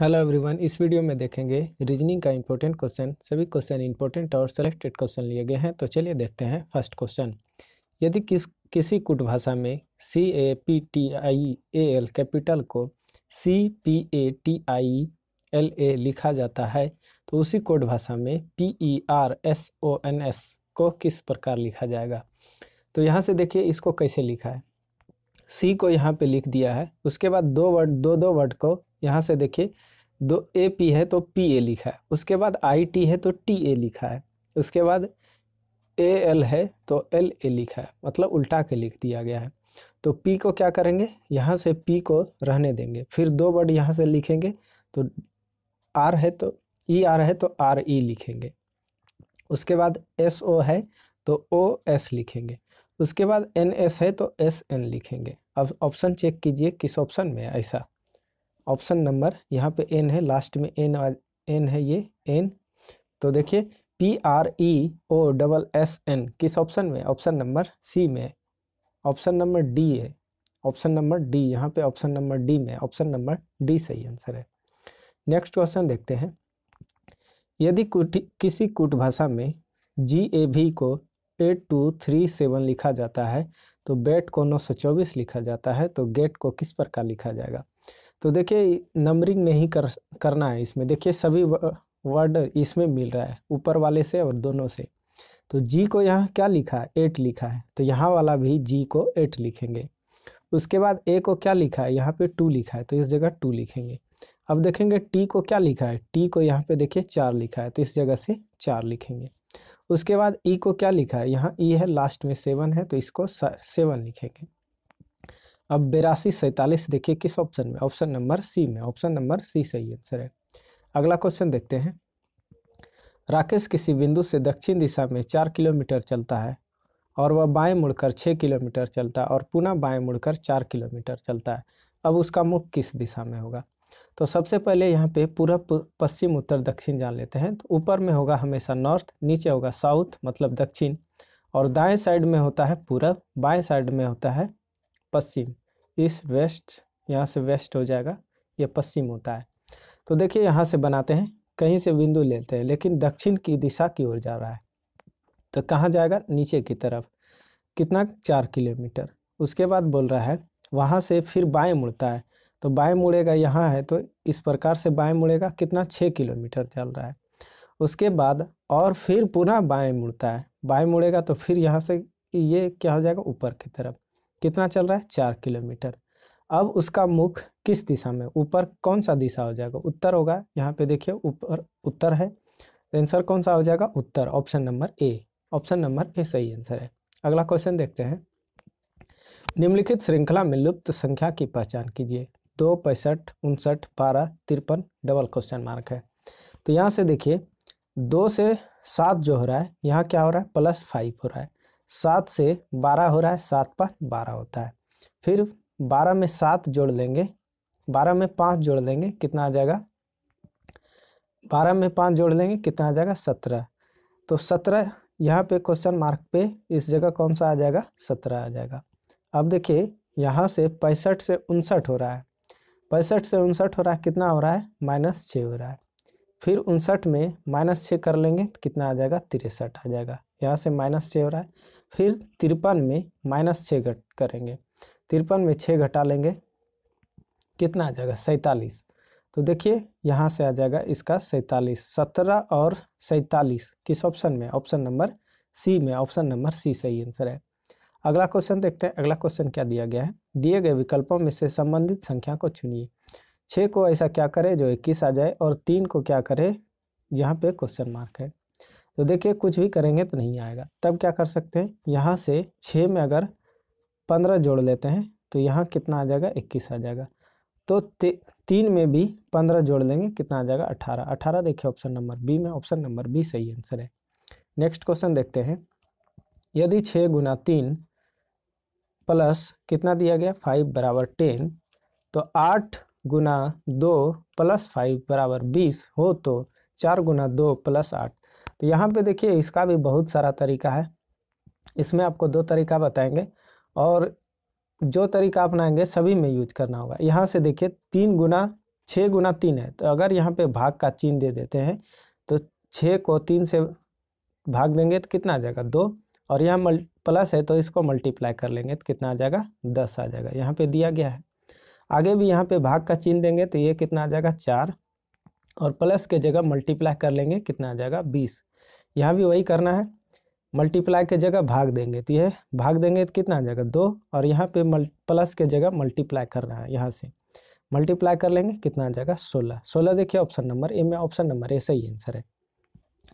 hello everyone इस video में देखेंगे रीजनिंग का इंपॉर्टेंट क्वेश्चन सभी क्वेश्चन इंपॉर्टेंट और सेलेक्टेड क्वेश्चन लिए गए हैं तो चलिए देखते हैं फर्स्ट क्वेश्चन यदि किस किसी कुट भाषा में C A P T I A L capital को C P A T I L A लिखा जाता है तो उसी कोड भाषा में P E R S O N S को किस प्रकार लिखा जाएगा तो यहाँ से देखिए इसको कैसे लिखा है सी को यहाँ पे लिख दिया है उसके बाद दो वर्ड दो दो वर्ड को यहाँ से देखिए दो ए पी है तो पी ए लिखा है उसके बाद आई टी है तो टी ए लिखा है उसके बाद ए एल है तो एल ए लिखा है मतलब उल्टा के लिख दिया गया है तो पी को क्या करेंगे यहाँ से पी को रहने देंगे फिर दो वर्ड यहाँ से लिखेंगे तो आर है तो ई e आर है तो आर ई e लिखेंगे उसके बाद एस ओ है तो ओ एस लिखेंगे उसके बाद एन एस है तो एस एन लिखेंगे अब ऑप्शन चेक कीजिए किस ऑप्शन में ऐसा ऑप्शन नंबर यहाँ पे एन है लास्ट में एन एन है ये एन तो देखिए P R E O double S N किस ऑप्शन में ऑप्शन नंबर सी में ऑप्शन नंबर डी है ऑप्शन नंबर डी यहाँ पे ऑप्शन नंबर डी में ऑप्शन नंबर डी सही आंसर है नेक्स्ट क्वेश्चन देखते हैं यदि किसी कुट भाषा में जी ए भी को एट टू थ्री सेवन लिखा जाता है तो बेट को नौ सौ चौबीस लिखा जाता है तो गेट को किस प्रकार लिखा जाएगा तो देखिए नंबरिंग नहीं कर करना है इसमें देखिए सभी वर्ड इसमें मिल रहा है ऊपर वाले से और दोनों से तो जी को यहाँ क्या लिखा है एट लिखा है तो यहाँ वाला भी जी को एट लिखेंगे उसके बाद ए को क्या लिखा है यहाँ पे टू लिखा है तो इस जगह टू लिखेंगे अब देखेंगे टी को क्या लिखा है टी को यहाँ पे देखिए चार लिखा है तो इस जगह से चार लिखेंगे उसके बाद ई को क्या लिखा है यहाँ ई है लास्ट में सेवन है तो इसको सेवन लिखेंगे अब बेरासी सैंतालीस देखिए किस ऑप्शन में ऑप्शन नंबर सी में ऑप्शन नंबर सी सही आंसर है अगला क्वेश्चन देखते हैं राकेश किसी बिंदु से दक्षिण दिशा में चार किलोमीटर चलता है और वह बाएं मुड़कर छः किलोमीटर चलता है और पुनः बाएं मुड़कर चार किलोमीटर चलता है अब उसका मुख किस दिशा में होगा तो सबसे पहले यहाँ पे पूरा पश्चिम उत्तर दक्षिण जान लेते हैं तो ऊपर में होगा हमेशा नॉर्थ नीचे होगा साउथ मतलब दक्षिण और दाएं साइड में होता है पूरब बाएं साइड में होता है पश्चिम इस वेस्ट यहाँ से वेस्ट हो जाएगा ये पश्चिम होता है तो देखिए यहाँ से बनाते हैं कहीं से बिंदु लेते हैं लेकिन दक्षिण की दिशा की ओर जा रहा है तो कहाँ जाएगा नीचे की तरफ कितना चार किलोमीटर उसके बाद बोल रहा है वहाँ से फिर बाएँ मुड़ता है तो बाएँ मुड़ेगा यहाँ है तो इस प्रकार से बाएँ मुड़ेगा कितना छः किलोमीटर चल रहा है उसके बाद और फिर पुनः बाएँ मुड़ता है बाएँ मुड़ेगा तो फिर यहाँ से ये क्या हो जाएगा ऊपर की तरफ कितना चल रहा है चार किलोमीटर अब उसका मुख किस दिशा में ऊपर कौन सा दिशा हो जाएगा उत्तर होगा यहाँ पे देखिए ऊपर उत्तर है आंसर कौन सा हो जाएगा उत्तर option number A option number A सही आंसर है अगला क्वेश्चन देखते हैं निम्नलिखित श्रृंखला में लुप्त संख्या की पहचान कीजिए दो पैंसठ उनसठ बारह तिरपन डबल क्वेश्चन मार्क है तो यहाँ से देखिए दो से सात जो हो रहा है यहाँ क्या हो रहा है प्लस फाइव हो रहा है सात से बारह हो रहा है सात पाँच बारह होता है फिर बारह में सात जोड़ लेंगे बारह में पाँच जोड़ लेंगे कितना आ जाएगा बारह में पाँच जोड़ लेंगे कितना आ जाएगा सत्रह तो सत्रह यहाँ पे क्वेश्चन मार्क पे इस जगह कौन सा आ जाएगा सत्रह आ जाएगा अब देखिए यहाँ से पैंसठ से उनसठ हो रहा है पैंसठ से उनसठ हो रहा है कितना हो रहा है माइनस छः हो रहा है फिर उनसठ में माइनस छः कर लेंगे तो कितना आ जाएगा तिरसठ आ जाएगा यहाँ से माइनस छः हो रहा है फिर तिरपन में माइनस छः घट करेंगे तिरपन में छः घटा लेंगे कितना आ जाएगा सैंतालीस तो देखिए यहाँ से आ जाएगा इसका सैंतालीस सत्रह और सैंतालीस किस ऑप्शन में ऑप्शन नंबर सी में ऑप्शन नंबर सी सही आंसर है अगला क्वेश्चन देखते हैं अगला क्वेश्चन क्या दिया गया है दिए गए विकल्पों में से संबंधित संख्या को चुनिए छः को ऐसा क्या करे जो इक्कीस आ जाए और तीन को क्या करे यहाँ पे क्वेश्चन मार्क है तो देखिए कुछ भी करेंगे तो नहीं आएगा तब क्या कर सकते हैं यहाँ से छः में अगर पंद्रह जोड़ लेते हैं तो यहाँ कितना आ जाएगा इक्कीस आ जाएगा तो तीन में भी पंद्रह जोड़ लेंगे कितना आ जाएगा अठारह अठारह देखिए ऑप्शन नंबर बी में ऑप्शन नंबर बी सही आंसर है नेक्स्ट क्वेश्चन देखते हैं यदि छः गुना तीन प्लस कितना दिया गया फाइव बराबर टेन तो आठ गुना दो प्लस फाइव बराबर बीस हो तो चार गुना दो प्लस आठ तो यहाँ पे देखिए इसका भी बहुत सारा तरीका है इसमें आपको दो तरीका बताएंगे और जो तरीका अपनाएंगे सभी में यूज करना होगा यहाँ से देखिए तीन गुना छः गुना तीन है तो अगर यहाँ पे भाग का चिन्ह दे देते हैं तो छः को तीन से भाग देंगे तो कितना आ जाएगा दो और यहाँ प्लस है तो इसको मल्टीप्लाई कर लेंगे तो कितना आ जाएगा दस आ जाएगा यहाँ पर दिया गया है आगे भी यहाँ पे भाग का चिन्ह देंगे तो ये कितना आ जाएगा चार और प्लस के जगह मल्टीप्लाई कर लेंगे कितना आ जाएगा बीस यहाँ भी वही करना है मल्टीप्लाई के जगह भाग देंगे तो यह भाग देंगे तो कितना आ जाएगा दो और यहाँ पे प्लस के जगह मल्टीप्लाई करना है यहाँ से मल्टीप्लाई कर लेंगे कितना आ जाएगा सोलह सोलह देखिए ऑप्शन नंबर ए में ऑप्शन नंबर ए सही आंसर है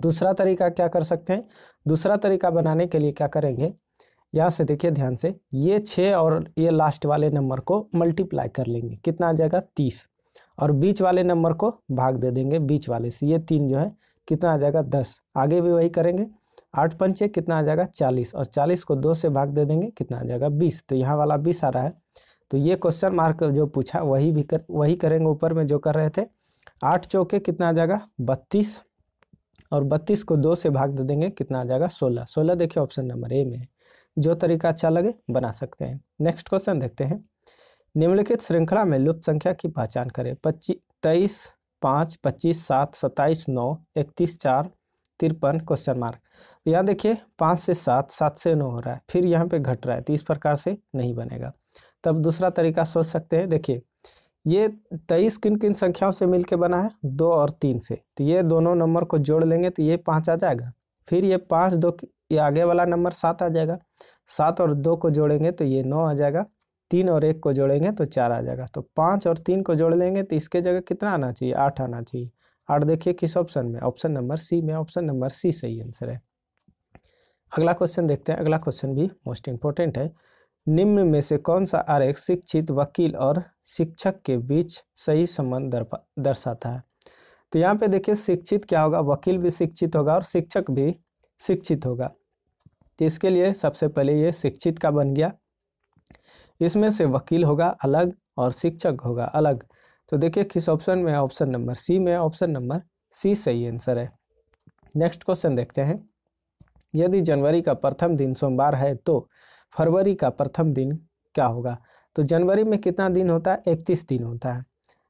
दूसरा तरीका क्या कर सकते हैं दूसरा तरीका बनाने के लिए क्या करेंगे यहाँ से देखिए ध्यान से ये छः और ये लास्ट वाले नंबर को मल्टीप्लाई कर लेंगे कितना आ जाएगा तीस और बीच वाले नंबर को भाग दे देंगे बीच वाले से ये तीन जो है कितना आ जाएगा दस आगे भी वही करेंगे आठ पंचे कितना आ जाएगा चालीस और चालीस को दो से भाग दे देंगे कितना आ जाएगा बीस तो यहाँ वाला बीस आ रहा है तो ये क्वेश्चन मार्क जो पूछा वही भी कर वही करेंगे ऊपर में जो कर रहे थे आठ चौके कितना आ जाएगा बत्तीस और बत्तीस को दो से भाग दे देंगे कितना आ जाएगा सोलह सोलह देखिए ऑप्शन नंबर ए में है जो तरीका अच्छा लगे बना सकते हैं नेक्स्ट क्वेश्चन देखते हैं निम्नलिखित श्रृंखला में लुप्त संख्या की पहचान करें पच्चीस तेईस पाँच पच्चीस सात सत्ताईस नौ इकतीस चार तिरपन क्वेश्चन मार्क तो यहाँ देखिए पाँच से सात सात से नौ हो रहा है फिर यहाँ पे घट रहा है तो इस प्रकार से नहीं बनेगा तब दूसरा तरीका सोच सकते हैं देखिए ये तेईस किन किन संख्याओं से मिलके बना है दो और तीन से तो ये दोनों नंबर को जोड़ लेंगे तो ये पाँच आ जाएगा फिर ये पाँच दो ये आगे वाला नंबर सात आ जाएगा सात और दो को जोड़ेंगे तो ये नौ आ जाएगा तीन और एक को जोड़ेंगे तो चार आ जाएगा तो पाँच और तीन को जोड़ लेंगे तो इसके जगह कितना आना चाहिए आठ आना चाहिए आठ देखिए किस ऑप्शन में ऑप्शन नंबर सी में ऑप्शन नंबर सी सही आंसर है अगला क्वेश्चन देखते हैं अगला क्वेश्चन भी मोस्ट इम्पोर्टेंट है निम्न में से कौन सा आरेख शिक्षित वकील और शिक्षक के बीच सही संबंध दर्शाता है तो यहाँ पे देखिए शिक्षित क्या होगा वकील भी शिक्षित होगा और शिक्षक भी शिक्षित होगा तो इसके लिए सबसे पहले ये शिक्षित का बन गया इसमें से वकील होगा अलग और शिक्षक होगा अलग तो देखिए किस ऑप्शन में ऑप्शन नंबर सी में ऑप्शन नंबर सी सही आंसर है नेक्स्ट क्वेश्चन देखते हैं यदि जनवरी का प्रथम दिन सोमवार है तो फरवरी का प्रथम दिन क्या होगा तो जनवरी में कितना दिन होता है इकतीस दिन होता है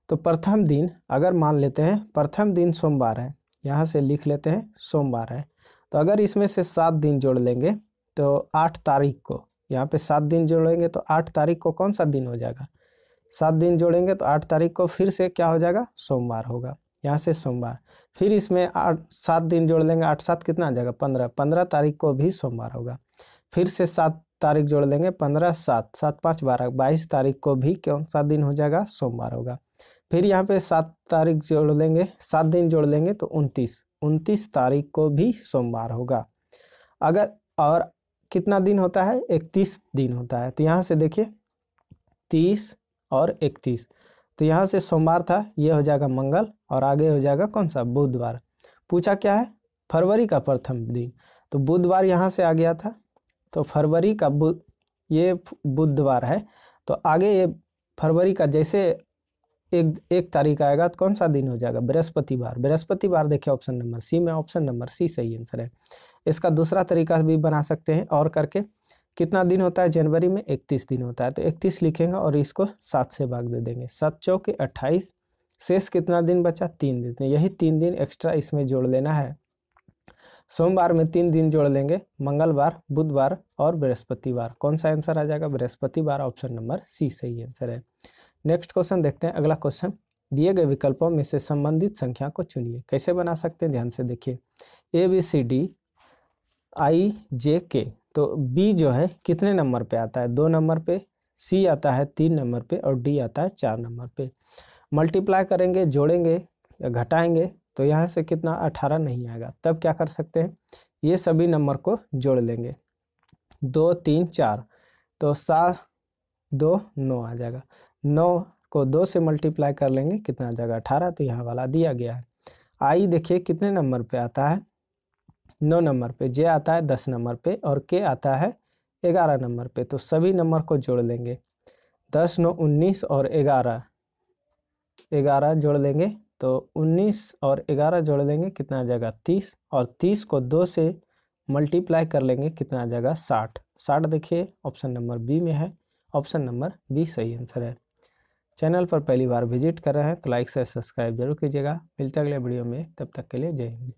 तो प्रथम दिन अगर मान लेते हैं प्रथम दिन सोमवार है यहाँ से लिख लेते हैं सोमवार है तो अगर इसमें से सात दिन जोड़ लेंगे तो आठ तारीख को यहाँ पे सात दिन जोड़ेंगे तो आठ तारीख को कौन सा दिन हो जाएगा सात दिन जोड़ेंगे तो आठ तारीख को फिर से क्या हो जाएगा सोमवार होगा यहाँ से सोमवार फिर इसमें आठ सात दिन जोड़ लेंगे आठ सात कितना आ जाएगा पंद्रह पंद्रह तारीख को भी सोमवार होगा फिर से सात तारीख जोड़ लेंगे पंद्रह सात सात पाँच बारह बाईस तारीख को भी कौन सा दिन हो जाएगा सोमवार होगा फिर यहाँ पे सात तारीख जोड़ लेंगे सात दिन जोड़ लेंगे तो उनतीस उनतीस तारीख को भी सोमवार होगा अगर और कितना दिन होता है इकतीस दिन होता है तो यहाँ से देखिए तीस और इकतीस तो यहाँ से सोमवार था ये हो जाएगा मंगल और आगे हो जाएगा कौन सा बुधवार पूछा क्या है फरवरी का प्रथम दिन तो बुधवार यहाँ से आ गया था तो फरवरी का बुध ये बुधवार है तो आगे ये फरवरी का जैसे एक एक तारीख आएगा तो कौन सा दिन हो जाएगा बृहस्पतिवार बृहस्पतिवार देखिए ऑप्शन नंबर सी में ऑप्शन नंबर सी सही आंसर है इसका दूसरा तरीका भी बना सकते हैं और करके कितना दिन होता है जनवरी में इकतीस दिन होता है तो इकतीस लिखेंगे और इसको सात से भाग दे देंगे सात चौके अट्ठाईस शेष कितना दिन बचा तीन दिन तो यही तीन दिन एक्स्ट्रा इसमें जोड़ लेना है सोमवार में तीन दिन जोड़ लेंगे मंगलवार बुधवार और बृहस्पतिवार कौन सा आंसर आ जाएगा बृहस्पतिवार ऑप्शन नंबर सी सही आंसर है नेक्स्ट क्वेश्चन देखते हैं अगला क्वेश्चन दिए गए विकल्पों में से संबंधित संख्या को चुनिए कैसे बना सकते हैं ध्यान से देखिए A B C D I जे के तो बी जो है कितने नंबर पे आता है दो नंबर पे सी आता है तीन नंबर पे और डी आता है चार नंबर पे मल्टीप्लाई करेंगे जोड़ेंगे या घटाएंगे तो यहाँ से कितना अठारह नहीं आएगा तब क्या कर सकते हैं ये सभी नंबर को जोड़ लेंगे दो तीन चार तो सात दो नौ आ जाएगा नौ को दो से मल्टीप्लाई कर लेंगे कितना जगह अठारह तो यहाँ वाला दिया गया है आई देखिए कितने नंबर पे आता है नौ नंबर पे जे आता है दस नंबर पे और के आता है ग्यारह नंबर पे तो सभी नंबर को जोड़ लेंगे दस नौ उन्नीस और ग्यारह ग्यारह जोड़ लेंगे तो उन्नीस और ग्यारह जोड़ लेंगे कितना जगह तीस और तीस को दो से मल्टीप्लाई कर लेंगे कितना जगह साठ साठ देखिए ऑप्शन नंबर बी में है ऑप्शन नंबर बी सही आंसर है चैनल पर पहली बार विजिट कर रहे हैं तो लाइक से सब्सक्राइब जरूर कीजिएगा मिलते अगले वीडियो में तब तक के लिए जय हिंद